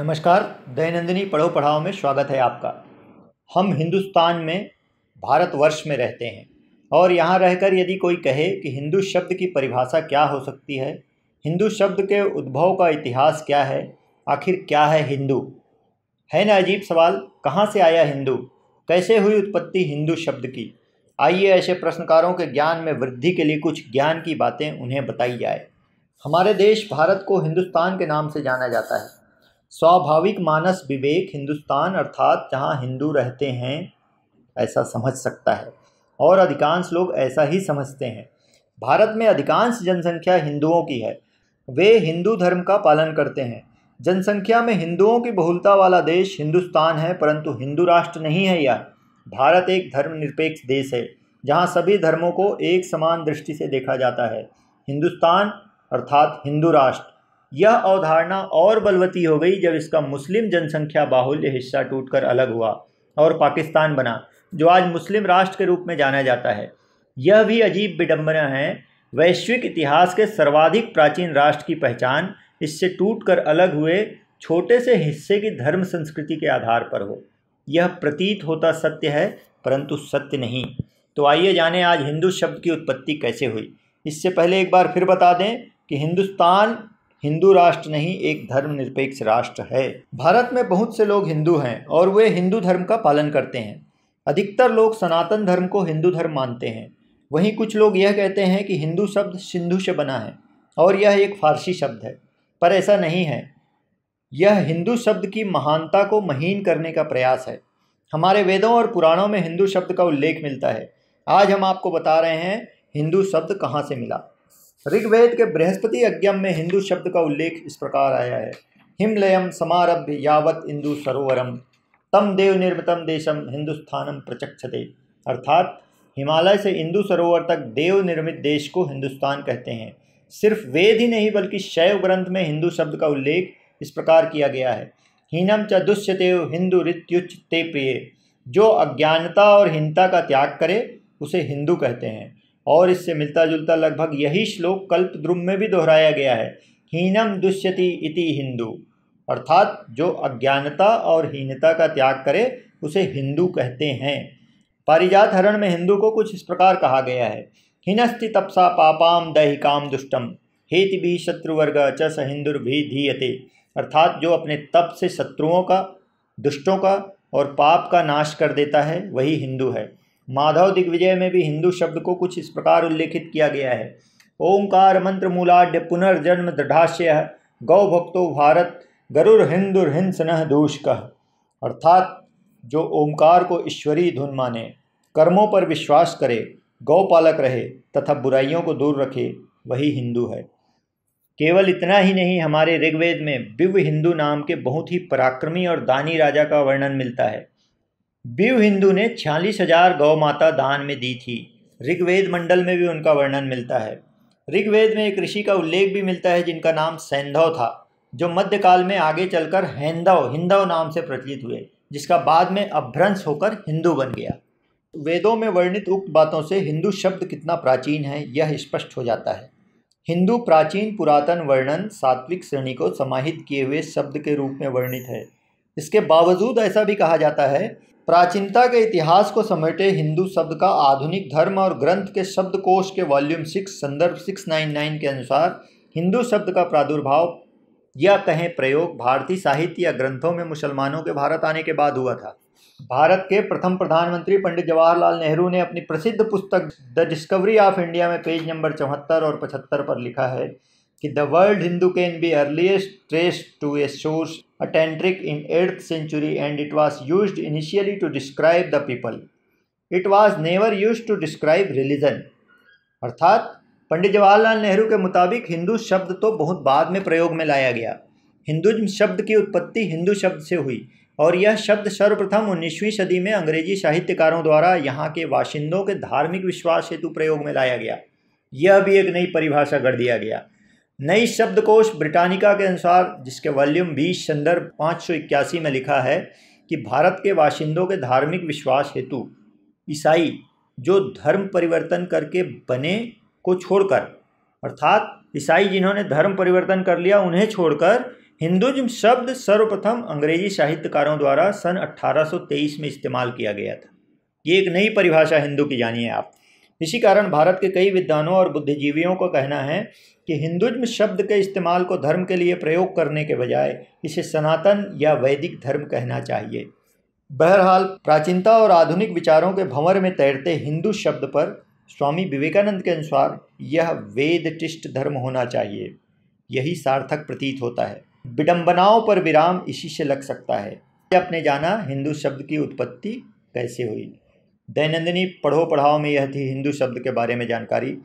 नमस्कार दयनंदिनी पढ़ो पढ़ाओ में स्वागत है आपका हम हिंदुस्तान में भारतवर्ष में रहते हैं और यहाँ रहकर यदि कोई कहे कि हिंदू शब्द की परिभाषा क्या हो सकती है हिंदू शब्द के उद्भव का इतिहास क्या है आखिर क्या है हिंदू है ना अजीब सवाल कहाँ से आया हिंदू कैसे हुई उत्पत्ति हिंदू शब्द की आइए ऐसे प्रश्नकारों के ज्ञान में वृद्धि के लिए कुछ ज्ञान की बातें उन्हें बताई जाए हमारे देश भारत को हिंदुस्तान के नाम से जाना जाता है स्वाभाविक मानस विवेक हिंदुस्तान अर्थात जहाँ हिंदू रहते हैं ऐसा समझ सकता है और अधिकांश लोग ऐसा ही समझते हैं भारत में अधिकांश जनसंख्या हिंदुओं की है वे हिंदू धर्म का पालन करते हैं जनसंख्या में हिंदुओं की बहुलता वाला देश हिंदुस्तान है परंतु हिंदू राष्ट्र नहीं है यह भारत एक धर्मनिरपेक्ष देश है जहाँ सभी धर्मों को एक समान दृष्टि से देखा जाता है हिंदुस्तान अर्थात हिंदू राष्ट्र यह अवधारणा और बलवती हो गई जब इसका मुस्लिम जनसंख्या बाहुल्य हिस्सा टूटकर अलग हुआ और पाकिस्तान बना जो आज मुस्लिम राष्ट्र के रूप में जाना जाता है यह भी अजीब विडम्बना है वैश्विक इतिहास के सर्वाधिक प्राचीन राष्ट्र की पहचान इससे कर अलग हुए छोटे से हिस्से की धर्म संस्कृति के आधार पर हो यह प्रतीत होता सत्य है परंतु सत्य नहीं तो आइए जानें आज हिंदू शब्द की उत्पत्ति कैसे हुई इससे पहले एक बार फिर बता दें कि हिंदुस्तान हिंदू राष्ट्र नहीं एक धर्मनिरपेक्ष राष्ट्र है भारत में बहुत से लोग हिंदू हैं और वे हिंदू धर्म का पालन करते हैं अधिकतर लोग सनातन धर्म को हिंदू धर्म मानते हैं वहीं कुछ लोग यह कहते हैं कि हिंदू शब्द सिंधु से बना है और यह एक फारसी शब्द है पर ऐसा नहीं है यह हिंदू शब्द की महानता को महीन करने का प्रयास है हमारे वेदों और पुराणों में हिंदू शब्द का उल्लेख मिलता है आज हम आपको बता रहे हैं हिंदू शब्द कहाँ से मिला ऋग्वेद के बृहस्पति यज्ञम में हिंदू शब्द का उल्लेख इस प्रकार आया है हिमलयम समारभ्य यावत इंदु सरोवरम तम देव निर्मितम देशम हिंदुस्थानम प्रचक्षते अर्थात हिमालय से इंदु सरोवर तक देव निर्मित देश को हिंदुस्तान कहते हैं सिर्फ वेद ही नहीं बल्कि शैव ग्रंथ में हिंदू शब्द का उल्लेख इस प्रकार किया गया है हीनम च दुष्यतेव हिंदू रित्युच्च ते प्रिय जो अज्ञानता और हिंता का त्याग करे उसे हिंदू कहते हैं और इससे मिलता जुलता लगभग यही श्लोक कल्प द्रुम में भी दोहराया गया है हीनम दुष्यति इति हिंदू अर्थात जो अज्ञानता और हीनता का त्याग करे उसे हिंदू कहते हैं पारिजात हरण में हिंदू को कुछ इस प्रकार कहा गया है हिनस्ति तपसा पापाम दहिकाम दुष्टम हेत भी शत्रुवर्ग च सहिंदुर भी धीयते अर्थात जो अपने तप से शत्रुओं का दुष्टों का और पाप का नाश कर देता है वही हिंदू है माधव दिग्विजय में भी हिंदू शब्द को कुछ इस प्रकार उल्लेखित किया गया है ओंकार मंत्र मूलाढ़ पुनर्जन्म दृढ़ाश्य गौ भक्तो भारत गरुर दोष कह अर्थात जो ओंकार को ईश्वरीय धुन माने कर्मों पर विश्वास करे गौपालक रहे तथा बुराइयों को दूर रखे वही हिंदू है केवल इतना ही नहीं हमारे ऋग्वेद में विव हिंदू नाम के बहुत ही पराक्रमी और दानी राजा का वर्णन मिलता है बीव हिंदू ने छियालीस हजार गौ माता दान में दी थी ऋग्वेद मंडल में भी उनका वर्णन मिलता है ऋग्वेद में एक ऋषि का उल्लेख भी मिलता है जिनका नाम सैंधव था जो मध्यकाल में आगे चलकर हैंदव हिंदव नाम से प्रचलित हुए जिसका बाद में अभ्रंश होकर हिंदू बन गया वेदों में वर्णित उक्त बातों से हिंदू शब्द कितना प्राचीन है यह स्पष्ट हो जाता है हिंदू प्राचीन पुरातन वर्णन सात्विक श्रेणी को समाहित किए हुए शब्द के रूप में वर्णित है इसके बावजूद ऐसा भी कहा जाता है प्राचीनता के इतिहास को समेटे हिंदू शब्द का आधुनिक धर्म और ग्रंथ के शब्दकोश के वॉल्यूम सिक्स संदर्भ सिक्स नाइन नाइन के अनुसार हिंदू शब्द का प्रादुर्भाव या कहें प्रयोग भारतीय साहित्य या ग्रंथों में मुसलमानों के भारत आने के बाद हुआ था भारत के प्रथम प्रधानमंत्री पंडित जवाहरलाल नेहरू ने अपनी प्रसिद्ध पुस्तक द डिस्कवरी ऑफ इंडिया में पेज नंबर चौहत्तर और पचहत्तर पर लिखा है कि the world Hindu can be earliest trace to a source a tantric in eighth century and it was use initially to describe the people it was never use to describe religion अर्थात पंडित जवाहरलाल नेहरू के मुताबिक हिंदू शब्द तो बहुत बाद में प्रयोग में लाया गया हिंदुज्म शब्द की उत्पत्ति हिंदू शब्द से हुई और यह शब्द सर्वप्रथम उन्नीसवीं सदी में अंग्रेजी साहित्यकारों द्वारा यहाँ के बाशिंदों के धार्मिक विश्वास हेतु प्रयोग में लाया गया यह भी एक नई परिभाषा कर दिया गया नई शब्दकोश ब्रिटानिका के अनुसार जिसके वॉल्यूम 20 संदर्भ इक्यासी में लिखा है कि भारत के बाशिंदों के धार्मिक विश्वास हेतु ईसाई जो धर्म परिवर्तन करके बने को छोड़कर अर्थात ईसाई जिन्होंने धर्म परिवर्तन कर लिया उन्हें छोड़कर हिंदुज्म शब्द सर्वप्रथम अंग्रेजी साहित्यकारों द्वारा सन 1823 में इस्तेमाल किया गया था ये एक नई परिभाषा हिंदू की जानिए आप इसी कारण भारत के कई विद्वानों और बुद्धिजीवियों का कहना है कि हिंदुज्म शब्द के इस्तेमाल को धर्म के लिए प्रयोग करने के बजाय इसे सनातन या वैदिक धर्म कहना चाहिए बहरहाल प्राचीनता और आधुनिक विचारों के भंवर में तैरते हिंदू शब्द पर स्वामी विवेकानंद के अनुसार यह वेद टिष्ट धर्म होना चाहिए यही सार्थक प्रतीत होता है विडंबनाओं पर विराम इसी से लग सकता है अपने जाना हिंदू शब्द की उत्पत्ति कैसे हुई दैनंदिनी पढ़ो पढ़ाओ में यह थी हिंदू शब्द के बारे में जानकारी